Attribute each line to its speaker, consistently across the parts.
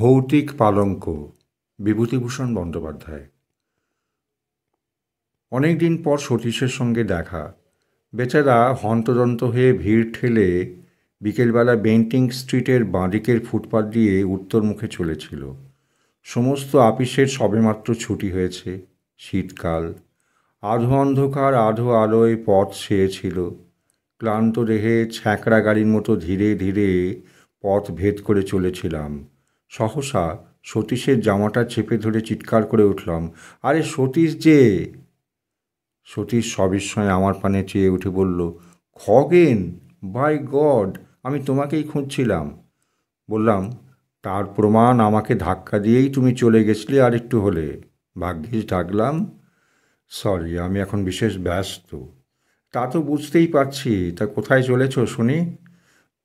Speaker 1: ভৌতিক পালঙ্ক বিভূতিভূষণ বন্দ্যোপাধ্যায় অনেক দিন পর সতীশের সঙ্গে দেখা বেচারা হন্তদন্ত হয়ে ভিড় ঠেলে বিকেলবেলা বেন্টিং স্ট্রিটের বাঁদিকের ফুটপাত দিয়ে উত্তর মুখে চলেছিল সমস্ত আপিসের সবেমাত্র ছুটি হয়েছে শীতকাল আধো অন্ধকার আধো আলোয় পথ ছেয়েছিল ক্লান্ত দেহে ছ্যাঁকড়া গাড়ির মতো ধীরে ধীরে পথ ভেদ করে চলেছিলাম সহসা সতীশের জামাটা চেপে ধরে চিৎকার করে উঠলাম আরে সতীশ যে সতীশ সবিস্ময়ে আমার পানে চেয়ে উঠে বলল খগেন বাই গড আমি তোমাকেই খুঁজছিলাম বললাম তার প্রমাণ আমাকে ধাক্কা দিয়েই তুমি চলে গেছিলে আর একটু হলে ভাগ্যিস ডাকলাম সরি আমি এখন বিশেষ ব্যস্ত তা তো বুঝতেই পারছি তা কোথায় চলেছ শুনি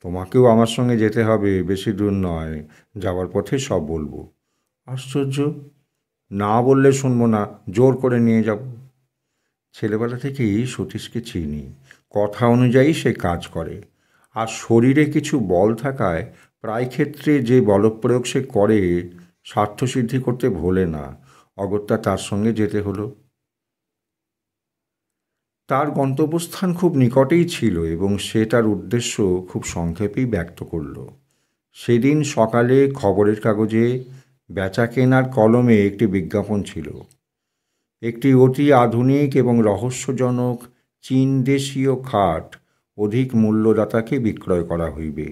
Speaker 1: তোমাকেও আমার সঙ্গে যেতে হবে বেশি দূর নয় যাওয়ার পথে সব বলবো আশ্চর্য না বললে শুনবো না জোর করে নিয়ে যাব ছেলেবেলা থেকেই সতীশকে চিনি কথা অনুযায়ী সে কাজ করে আর শরীরে কিছু বল থাকায় প্রায় ক্ষেত্রে যে বলপ্রয়োগ সে করে স্বার্থসিদ্ধি করতে ভোলে না অগত্যা তার সঙ্গে যেতে হলো তার গন্তব্যস্থান খুব নিকটেই ছিল এবং সে তার উদ্দেশ্য খুব সংক্ষেপেই ব্যক্ত করল সেদিন সকালে খবরের কাগজে বেচা কেনার কলমে একটি বিজ্ঞাপন ছিল একটি অতি আধুনিক এবং রহস্যজনক চীন দেশীয় খাট অধিক মূল্যদাতাকে বিক্রয় করা হইবে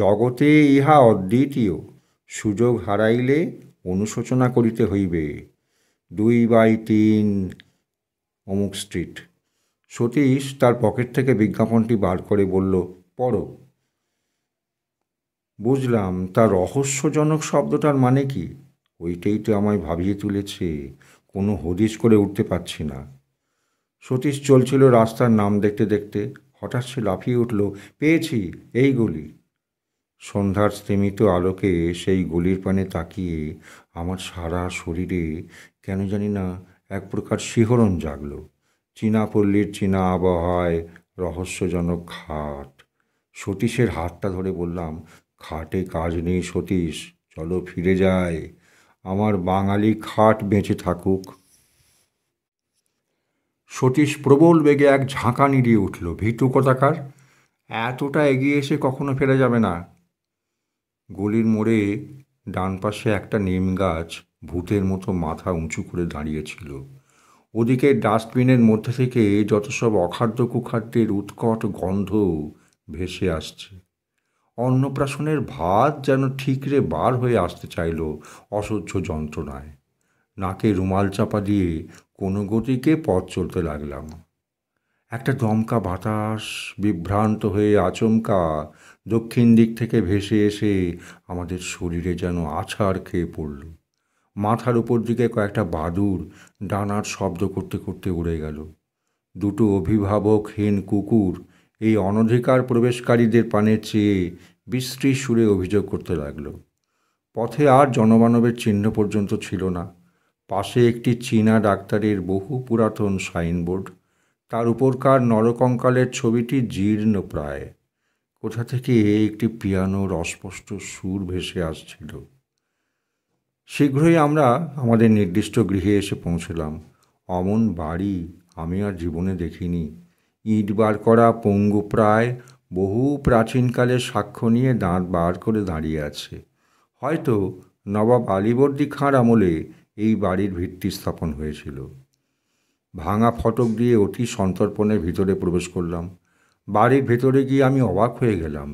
Speaker 1: জগতে ইহা অদ্বিতীয় সুযোগ হারাইলে অনুশোচনা করিতে হইবে দুই বাই তিন অমুক স্ট্রিট সতীশ তার পকেট থেকে বিজ্ঞাপনটি বার করে বলল পড়ো বুঝলাম তার রহস্যজনক শব্দটার মানে কি ওইটাই তো আমায় ভাবিয়ে তুলেছে কোনো হদিশ করে উঠতে পারছি না সতীশ চলছিল রাস্তার নাম দেখতে দেখতে হঠাৎ সে লাফিয়ে উঠল পেয়েছি এই গলি সন্ধ্যার স্তিমিত আলোকে সেই গলির পানে তাকিয়ে আমার সারা শরীরে কেন জানি না এক প্রকার শিহরণ জাগলো চীনাপল্লীর চীনা আবহাওয়ায় রহস্যজনক খাট সতীশের হাতটা ধরে বললাম খাটে কাজ নেই সতীশ চলো ফিরে যায় আমার বাঙালি খাট বেঁচে থাকুক সতীশ প্রবল বেগে এক ঝাঁকা নিড়িয়ে উঠল ভিটু কোথাকার এতটা এগিয়ে এসে কখনো ফেরা যাবে না গলির মোড়ে ডান পাশে একটা নিম গাছ ভূতের মতো মাথা উঁচু করে দাঁড়িয়েছিল ওদিকে ডাস্টবিনের মধ্যে থেকে যত সব অখাদ্য কুখাদ্যের উৎকট গন্ধ ভেসে আসছে অন্নপ্রাশনের ভাত যেন ঠিকরে বার হয়ে আসতে চাইল অসহ্য যন্ত্রণায় নাকে রুমাল চাপা দিয়ে কোনো গতিকে পথ চলতে লাগলাম একটা দমকা বাতাস বিভ্রান্ত হয়ে আচমকা দক্ষিণ দিক থেকে ভেসে এসে আমাদের শরীরে যেন আছাড় খেয়ে পড়ল মাথার উপর দিকে কয়েকটা বাদুর ডানার শব্দ করতে করতে উড়ে গেল দুটো অভিভাবকহীন কুকুর এই অনধিকার প্রবেশকারীদের পানে চেয়ে বিশ্রী সুরে অভিযোগ করতে লাগল পথে আর জনমানবের চিহ্ন পর্যন্ত ছিল না পাশে একটি চীনা ডাক্তারের বহু পুরাতন সাইনবোর্ড তার উপরকার নরকঙ্কালের ছবিটি জীর্ণ প্রায় কোথা থেকে একটি পিয়ানোর অস্পষ্ট সুর ভেসে আসছিল শীঘ্রই আমরা আমাদের নির্দিষ্ট গৃহে এসে পৌঁছলাম অমন বাড়ি আমি আর জীবনে দেখিনি ইট বার করা পঙ্গু প্রায় বহু প্রাচীনকালের সাক্ষ্য নিয়ে দাঁত বার করে দাঁড়িয়ে আছে হয়তো নবাব আলিবর্দি খাঁর আমলে এই বাড়ির ভিত্তি স্থাপন হয়েছিল ভাঙা ফটক দিয়ে অতি সন্তর্পণে ভিতরে প্রবেশ করলাম বাড়ির ভেতরে গিয়ে আমি অবাক হয়ে গেলাম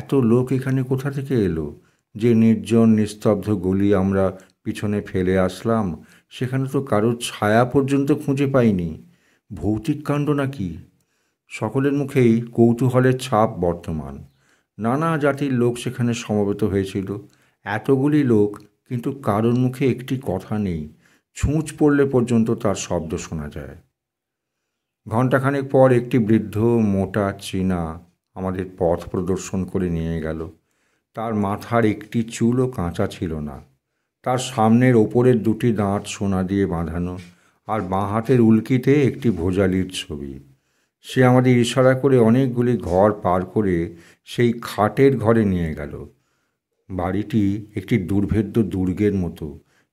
Speaker 1: এত লোক এখানে কোথা থেকে এলো যে নির্জন নিস্তব্ধ গলি আমরা পিছনে ফেলে আসলাম সেখানে তো কারোর ছায়া পর্যন্ত খুঁজে পাইনি ভৌতিক কাণ্ড নাকি সকলের মুখেই কৌতূহলের ছাপ বর্তমান নানা জাতির লোক সেখানে সমবেত হয়েছিল এতগুলি লোক কিন্তু কারোর মুখে একটি কথা নেই ছুঁচ পড়লে পর্যন্ত তার শব্দ শোনা যায় ঘণ্টাখানেক পর একটি বৃদ্ধ মোটা চীনা আমাদের পথ প্রদর্শন করে নিয়ে গেল তার মাথার একটি চুলও কাঁচা ছিল না তার সামনের ওপরের দুটি দাঁত সোনা দিয়ে বাঁধানো আর বাঁ হাতের উল্কিতে একটি ভোজালির ছবি সে আমাদের ইশারা করে অনেকগুলি ঘর পার করে সেই খাটের ঘরে নিয়ে গেল বাড়িটি একটি দুর্ভেদ্য দুর্গের মতো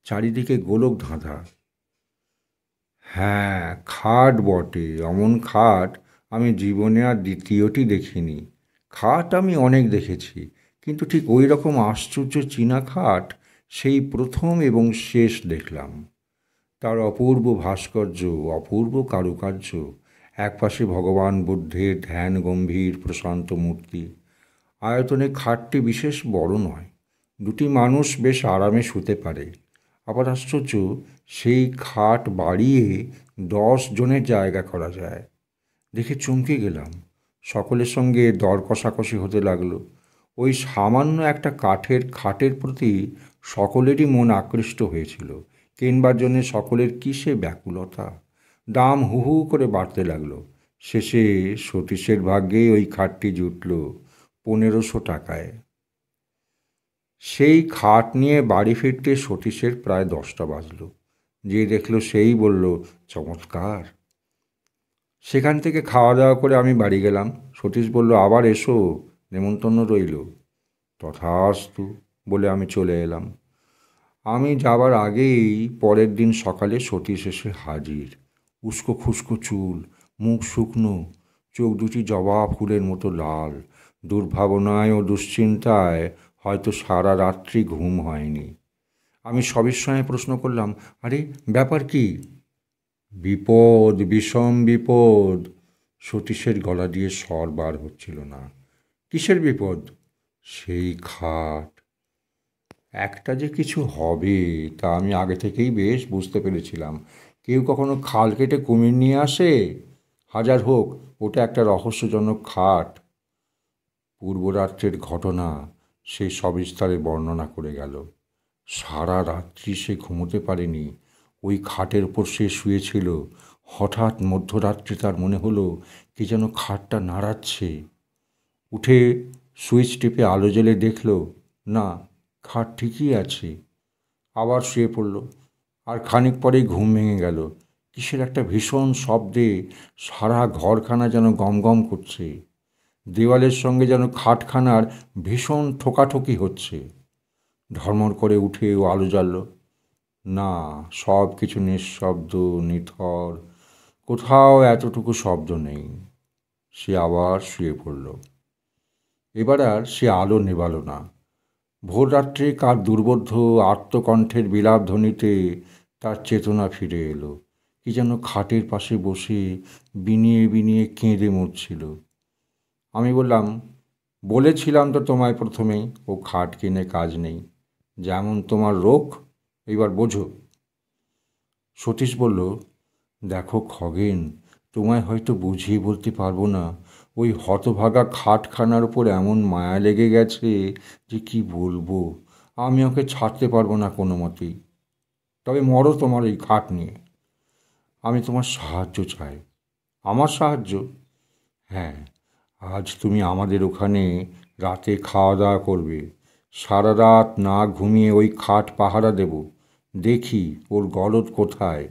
Speaker 1: চারিদিকে গোলক ধাঁধা হ্যাঁ খাট বটে অমন খাট আমি জীবনে আর দ্বিতীয়টি দেখিনি খাট আমি অনেক দেখেছি কিন্তু ঠিক ওই রকম আশ্চর্য চীনা খাট সেই প্রথম এবং শেষ দেখলাম তার অপূর্ব ভাস্কর্য অপূর্ব কারুকার্য একপাশে ভগবান বুদ্ধের ধ্যান গম্ভীর প্রশান্ত মূর্তি আয়তনে খাটটি বিশেষ বড় নয় দুটি মানুষ বেশ আরামে শুতে পারে আবার আশ্চর্য সেই খাট বাড়িয়ে দশ জনের জায়গা করা যায় দেখে চমকে গেলাম সকলের সঙ্গে দর কষাকষি হতে লাগলো ওই সামান্য একটা কাঠের খাটের প্রতি সকলেরই মন আকৃষ্ট হয়েছিল কেনবার জন্যে সকলের কিসে ব্যাকুলতা দাম হু হু করে বাড়তে লাগলো শেষে সতীশের ভাগ্যে ওই খাটটি জুটল পনেরোশো টাকায় সেই খাট নিয়ে বাড়ি ফিরতে সতীশের প্রায় দশটা বাজল যে দেখলো সেই বলল চমৎকার সেখান থেকে খাওয়া দাওয়া করে আমি বাড়ি গেলাম সতীশ বলল আবার এসো নেমন্তন্ন রইল তথাস্তু বলে আমি চলে এলাম আমি যাবার আগেই পরের দিন সকালে সতীশ এসে হাজির উস্কো খুস্কো চুল মুখ শুকনো চোখ দুটি জবা ফুলের মতো লাল দুর্ভাবনায় ও দুশ্চিন্তায় হয়তো সারা রাত্রি ঘুম হয়নি আমি সবিস্ময়ে প্রশ্ন করলাম আরে ব্যাপার কি বিপদ বিষম বিপদ সতীশের গলা দিয়ে স্বর বার হচ্ছিল না কিসের বিপদ সেই খাট একটা যে কিছু হবে তা আমি আগে থেকেই বেশ বুঝতে পেরেছিলাম কেউ কখনো খাল কেটে কুমির নিয়ে আসে হাজার হোক ওটা একটা রহস্যজনক খাট পূর্বরাত্রের ঘটনা সে সবিস্তারে বর্ণনা করে গেল সারা রাত্রি সে ঘুমোতে পারেনি ওই খাটের ওপর সে শুয়েছিল হঠাৎ মধ্যরাত্রে তার মনে হলো কে যেন খাটটা নাড়াচ্ছে উঠে সুইচ টিপে আলো জ্বলে দেখল না খাট ঠিকই আছে আবার শুয়ে পড়ল আর খানিক পরেই ঘুম ভেঙে গেল কিসের একটা ভীষণ শব্দে সারা ঘরখানা যেন গমগম করছে দেওয়ালের সঙ্গে যেন খাটখানার ভীষণ ঠোকাঠকি হচ্ছে ধর্মর করে উঠে ও আলো জ্বালল না সব কিছু নিঃশব্দ নিথর কোথাও এতটুকু শব্দ নেই সে আবার শুয়ে পড়ল এবার আর সে আলো নেবাল না ভোররাত্রে কার দুর্বোধ্য আত্মকণ্ঠের বিলাপ ধ্বনিতে তার চেতনা ফিরে এলো কি যেন খাটের পাশে বসে বিনিয়ে বিনিয়ে কেঁদে মরছিল আমি বললাম বলেছিলাম তো তোমায় প্রথমেই ও খাট কিনে কাজ নেই যেমন তোমার রোগ এবার বোঝো সতীশ বলল দেখো খগেন তোমায় হয়তো বুঝিয়ে বলতে পারবো না ওই হতভাগা খাটখানার ওপর এমন মায়া লেগে গেছে যে কি বলবো আমি ওকে ছাড়তে পারবো না কোনো মতেই তবে মরো তোমার এই খাট নিয়ে আমি তোমার সাহায্য চাই আমার সাহায্য হ্যাঁ আজ তুমি আমাদের ওখানে রাতে খাওয়া দাওয়া করবে সারা রাত না ঘুমিয়ে ওই খাট পাহারা দেব দেখি ওর গলদ কোথায়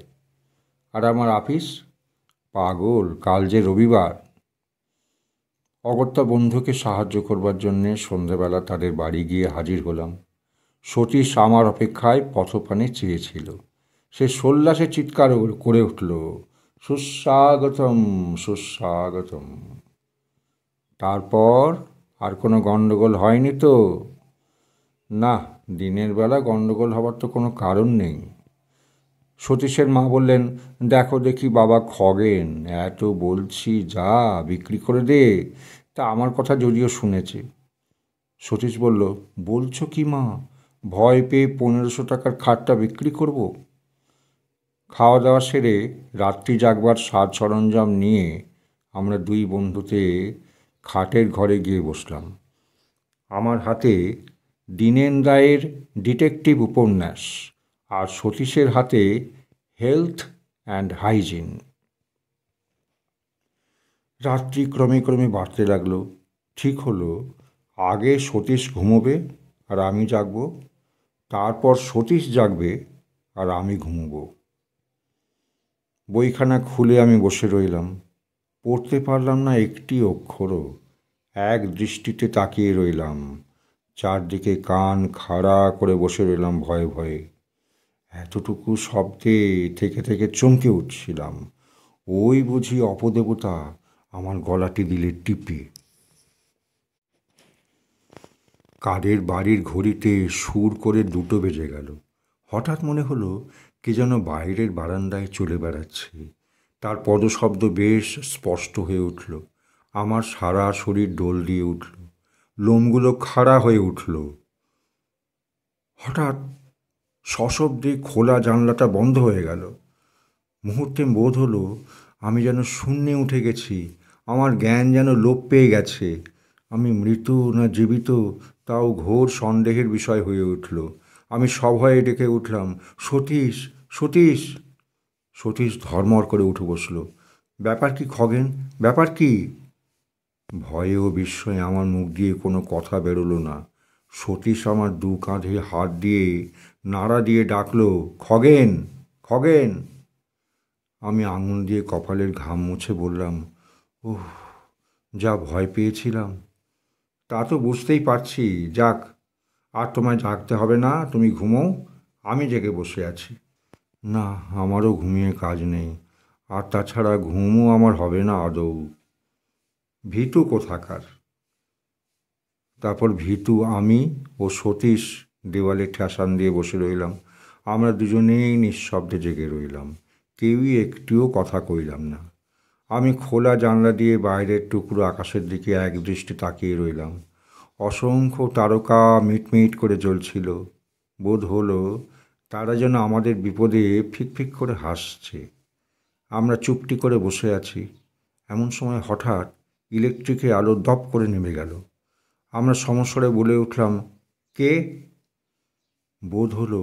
Speaker 1: আর আমার আপিস পাগল কাল যে রবিবার অগত্যা বন্ধুকে সাহায্য করবার জন্যে সন্ধেবেলা তাদের বাড়ি গিয়ে হাজির হলাম সতীশ আমার অপেক্ষায় পথপানে চেয়েছিল সে সোল্লাসে চিৎকার করে উঠল সুস্বাগতম সুস্বাগতম তারপর আর কোনো গণ্ডগোল হয়নি তো না দিনের বেলা গণ্ডগোল হবার তো কোনো কারণ নেই সতীশের মা বললেন দেখো দেখি বাবা খগেন এত বলছি যা বিক্রি করে দে তা আমার কথা যদিও শুনেছে সতীশ বলল বলছো কি মা ভয় পেয়ে পনেরোশো টাকার খাটটা বিক্রি করব। খাওয়া দাওয়া সেরে রাত্রি জাগবার সাজ সরঞ্জাম নিয়ে আমরা দুই বন্ধুতে খাটের ঘরে গিয়ে বসলাম আমার হাতে দিনেন রায়ের ডিটেকটিভ উপন্যাস আর সতীশের হাতে হেলথ অ্যান্ড হাইজিন রাত্রি ক্রমে ক্রমে বাড়তে লাগলো ঠিক হলো আগে সতীশ ঘুমোবে আর আমি জাগব তারপর সতীশ জাগবে আর আমি ঘুমোব বইখানা খুলে আমি বসে রইলাম পড়তে পারলাম না একটি অক্ষরও এক দৃষ্টিতে তাকিয়ে রইলাম চারদিকে কান খাড়া করে বসে রইলাম ভয়ে ভয়ে এতটুকু শব্দে থেকে থেকে চমকে উঠছিলাম ওই বুঝি অপদেবতা আমার গলাটি দিলে টিপে কাদের বাড়ির ঘড়িতে সুর করে দুটো বেজে গেল হঠাৎ মনে হলো কে যেন বাইরের বারান্দায় চলে বেড়াচ্ছে তার পদশব্দ বেশ স্পষ্ট হয়ে উঠল আমার সারা শরীর ডোল দিয়ে উঠল লোমগুলো খাড়া হয়ে উঠল হঠাৎ সশব্দে খোলা জানলাটা বন্ধ হয়ে গেল মুহূর্তে বোধ হলো আমি যেন শূন্যে উঠে গেছি আমার জ্ঞান যেন লোপ পেয়ে গেছে আমি মৃত না জীবিত তাও ঘোর সন্দেহের বিষয় হয়ে উঠল আমি সভয়ে ডেকে উঠলাম সতীশ সতীশ সতীশ ধর্মর করে উঠে বসল ব্যাপার কি খগেন ব্যাপার কি ভয়ে ও বিস্ময়ে আমার মুখ দিয়ে কোনো কথা বেরোলো না সতীশ আমার দু কাঁধে হাত দিয়ে নাড়া দিয়ে ডাকল খগেন খগেন আমি আঙুল দিয়ে কপালের ঘাম মুছে বললাম ওহ যা ভয় পেয়েছিলাম তা তো বুঝতেই পারছি যাক আর তোমায় জাগতে হবে না তুমি ঘুমো আমি জেগে বসে আছি না আমারও ঘুমিয়ে কাজ নেই আর তাছাড়া ঘুমও আমার হবে না আদৌ ভিটু কোথাকার তারপর ভিতু আমি ও সতীশ দেওয়ালে ঠেসান দিয়ে বসে রইলাম আমরা দুজনেই নিঃশব্দে জেগে রইলাম কেউই একটিও কথা কইলাম না আমি খোলা জানলা দিয়ে বাইরের টুকরো আকাশের দিকে এক দৃষ্টি তাকিয়ে রইলাম অসংখ্য তারকা মিটমিট করে জ্বলছিল বোধ হলো তারা যেন আমাদের বিপদে ফিকফিক করে হাসছে আমরা চুপটি করে বসে আছি এমন সময় হঠাৎ ইলেকট্রিকের আলো দপ করে নেমে গেল আমরা সমস্যরে বলে উঠলাম কে বোধ হলো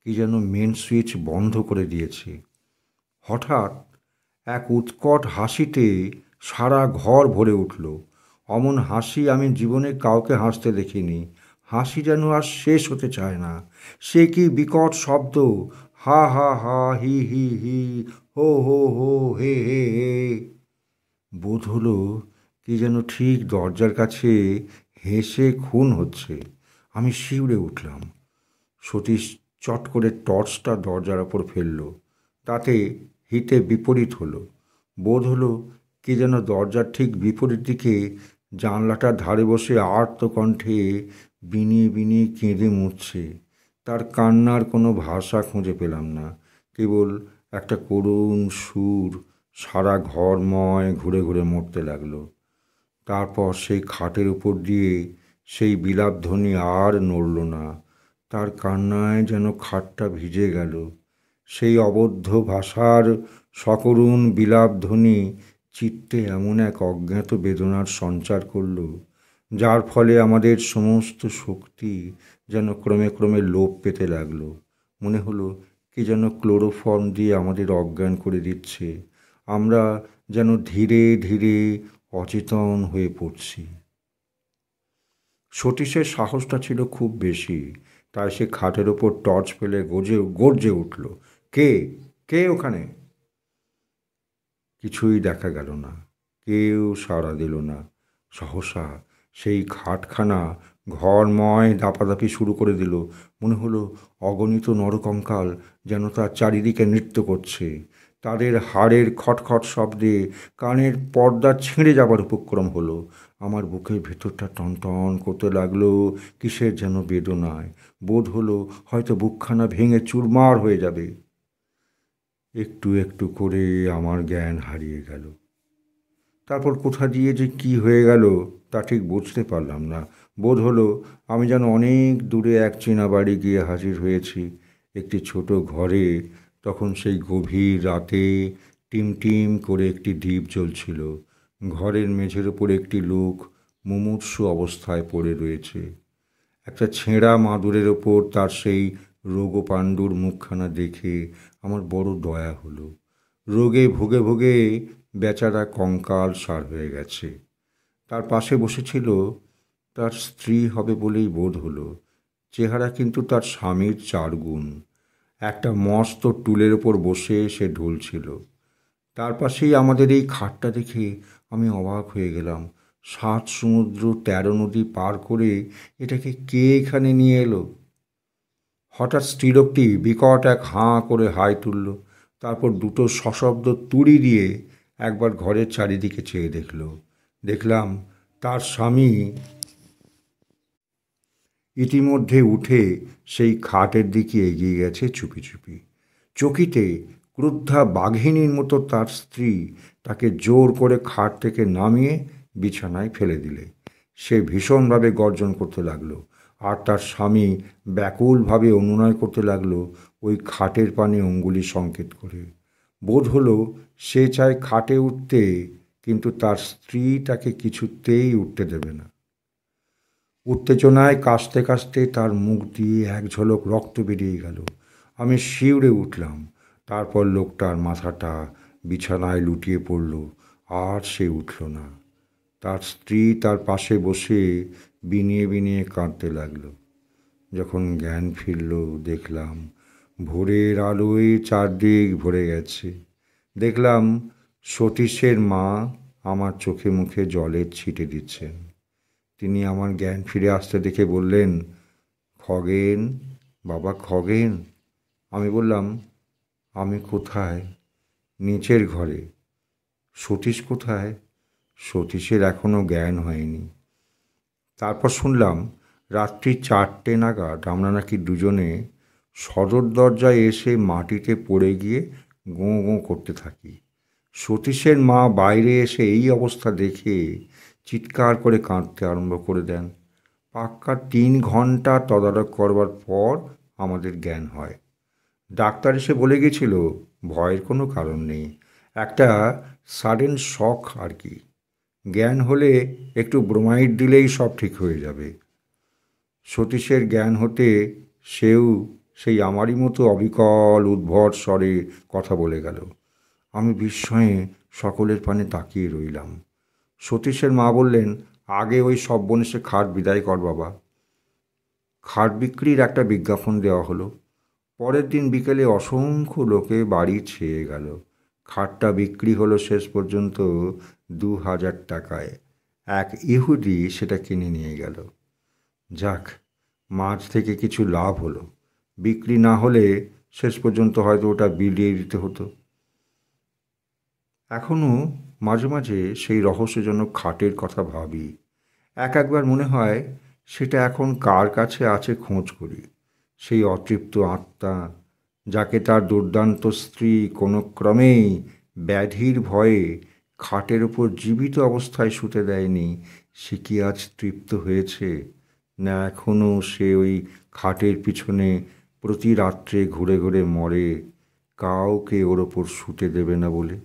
Speaker 1: কি যেন মেন সুইচ বন্ধ করে দিয়েছে হঠাৎ এক উৎকট হাসিতে সারা ঘর ভরে উঠল অমন হাসি আমি জীবনে কাউকে হাসতে দেখিনি হাসি যেন আর শেষ হতে চায় না সে কি বিকট শব্দ হা হা হা হি হি হি হো হো হো হে হে হে বোধ হলো কি যেন ঠিক দরজার কাছে হেসে খুন হচ্ছে আমি শিউরে উঠলাম সতীশ চট করে টর্চটা দরজার ওপর ফেলল তাতে হিতে বিপরীত হলো বোধ হলো কি যেন দরজার ঠিক বিপরীত দিকে জানলাটার ধারে বসে আর্তকণ্ঠে বিনিয়ে বিনিয়ে কেঁদে মুছছে তার কান্নার কোনো ভাষা খুঁজে পেলাম না কেবল একটা করুণ সুর সারা ঘরময় ঘুরে ঘুরে মরতে লাগলো তারপর সেই খাটের উপর দিয়ে সেই বিলাপধ্বনি আর নড়ল না তার কান্নায় যেন খাটটা ভিজে গেল সেই অবদ্ধ ভাষার সকরুণ বিলাপধ্বনি চিত্তে এমন এক অজ্ঞাত বেদনার সঞ্চার করল যার ফলে আমাদের সমস্ত শক্তি যেন ক্রমে ক্রমে লোপ পেতে লাগলো মনে হলো কে যেন ক্লোরোফর্ম দিয়ে আমাদের অজ্ঞান করে দিচ্ছে আমরা যেন ধীরে ধীরে অচেতন হয়ে পড়ছি সতীশের সাহসটা ছিল খুব বেশি তাই সে খাটের ওপর টর্চ ফেলে গর্জে গর্জে উঠল কে কে ওখানে কিছুই দেখা গেল না কেউ সাড়া দিল না সহসা সেই খাটখানা ঘরময় দাপাদাপি শুরু করে দিল মনে হলো অগণিত নরকঙ্কাল যেন তার চারিদিকে নৃত্য করছে তাদের হাড়ের খটখট শব্দে কানের পর্দা ছিঁড়ে যাবার উপক্রম হলো আমার বুকের ভেতরটা টনটন করতে লাগলো কিসের যেন বেদনায় বোধ হলো হয়তো বুকখানা ভেঙে চুরমার হয়ে যাবে একটু একটু করে আমার জ্ঞান হারিয়ে গেল তারপর কোথা দিয়ে যে কি হয়ে গেল তা ঠিক বুঝতে পারলাম না বোধ হলো আমি যেন অনেক দূরে এক চীনা বাড়ি গিয়ে হাজির হয়েছি একটি ছোট ঘরে তখন সেই গভীর রাতে টিমটিম করে একটি দ্বীপ জ্বলছিল ঘরের মেঝের উপর একটি লোক মুমূর্ষু অবস্থায় পড়ে রয়েছে একটা ছেঁড়া মাদুরের ওপর তার সেই রোগ পাণ্ডুর মুখখানা দেখে আমার বড় দয়া হলো রোগে ভোগে ভোগে বেচারা কঙ্কাল সার হয়ে গেছে তার পাশে বসেছিল তার স্ত্রী হবে বলেই বোধ হলো চেহারা কিন্তু তার স্বামীর চারগুণ একটা মস্ত টুলের ওপর বসে সে ঢুলছিল তার পাশেই আমাদের এই খাটটা দেখে আমি অবাক হয়ে গেলাম সাত সমুদ্র তেরো নদী পার করে এটাকে কে এখানে নিয়ে এলো হঠাৎ স্ত্রীলোকটি বিকট এক হাঁ করে হাই তুলল তারপর দুটো সশব্দ তুড়ি দিয়ে একবার ঘরের চারিদিকে চেয়ে দেখল দেখলাম তার স্বামী ইতিমধ্যে উঠে সেই খাটের দিকে এগিয়ে গেছে চুপি চুপি চকিতে ক্রুদ্ধা বাঘিনীর মতো তার স্ত্রী তাকে জোর করে খাট থেকে নামিয়ে বিছানায় ফেলে দিলে সে ভীষণভাবে গর্জন করতে লাগলো আর তার স্বামী ব্যাকুলভাবে অনুনয় করতে লাগলো ওই খাটের পানে অঙ্গুলি সংকেত করে বোধ হলো সে চায় খাটে উঠতে কিন্তু তার স্ত্রী তাকে কিছুতেই উঠতে দেবে না উত্তেজনায় কাশতে কাশতে তার মুখ দিয়ে এক ঝলক রক্ত বেরিয়ে গেল আমি শিউরে উঠলাম তারপর লোকটার মাথাটা বিছানায় লুটিয়ে পড়ল আর সে উঠল না তার স্ত্রী তার পাশে বসে বিনিয়ে বিনিয়ে কাঁদতে লাগলো যখন জ্ঞান ফিরল দেখলাম ভোরের আলোয় চারদিক ভরে গেছে দেখলাম সতীশের মা আমার চোখে মুখে জলের ছিটে দিচ্ছেন তিনি আমার জ্ঞান ফিরে আসতে দেখে বললেন খগেন বাবা খগেন আমি বললাম আমি কোথায় নিচের ঘরে সতীশ কোথায় সতীশের এখনও জ্ঞান হয়নি তারপর শুনলাম রাত্রি চারটে নাগাদ আমরা নাকি দুজনে সদর দরজায় এসে মাটিতে পড়ে গিয়ে গো গোঁ করতে থাকি সতীশের মা বাইরে এসে এই অবস্থা দেখে চিৎকার করে কাঁদতে আরম্ভ করে দেন পাক্কা তিন ঘন্টা তদারক করবার পর আমাদের জ্ঞান হয় ডাক্তার এসে বলে গেছিল ভয়ের কোনো কারণ নেই একটা সাডেন শখ আর কি জ্ঞান হলে একটু ব্রোমাইড দিলেই সব ঠিক হয়ে যাবে সতীশের জ্ঞান হতে সেও সেই আমারই মতো অবিকল উদ্ভট স্বরে কথা বলে গেল আমি বিস্ময়ে সকলের পানে তাকিয়ে রইলাম সতীশের মা বললেন আগে ওই সব বনিসে খাট বিদায় কর বাবা খাট বিক্রির একটা বিজ্ঞাপন দেওয়া হলো পরের দিন বিকেলে অসংখ্য লোকে বাড়ি ছেয়ে গেল খাটটা বিক্রি হলো শেষ পর্যন্ত দু হাজার টাকায় এক ইহুদি সেটা কিনে নিয়ে গেল যাক মাছ থেকে কিছু লাভ হলো বিক্রি না হলে শেষ পর্যন্ত হয়তো ওটা বিলিয়ে দিতে হতো এখনও মাঝে মাঝে সেই রহস্যজনক খাটের কথা ভাবি এক একবার মনে হয় সেটা এখন কার কাছে আছে খোঁজ করি সেই অতৃপ্ত আত্মা যাকে তার দুর্দান্ত স্ত্রী কোনো ক্রমেই ব্যাধির ভয়ে খাটের ওপর জীবিত অবস্থায় শুতে দেয়নি সে কি আজ তৃপ্ত হয়েছে না এখনও সে ওই খাটের পিছনে প্রতি রাত্রে ঘুরে ঘুরে মরে কাউকে ওর ওপর শুতে দেবে না বলে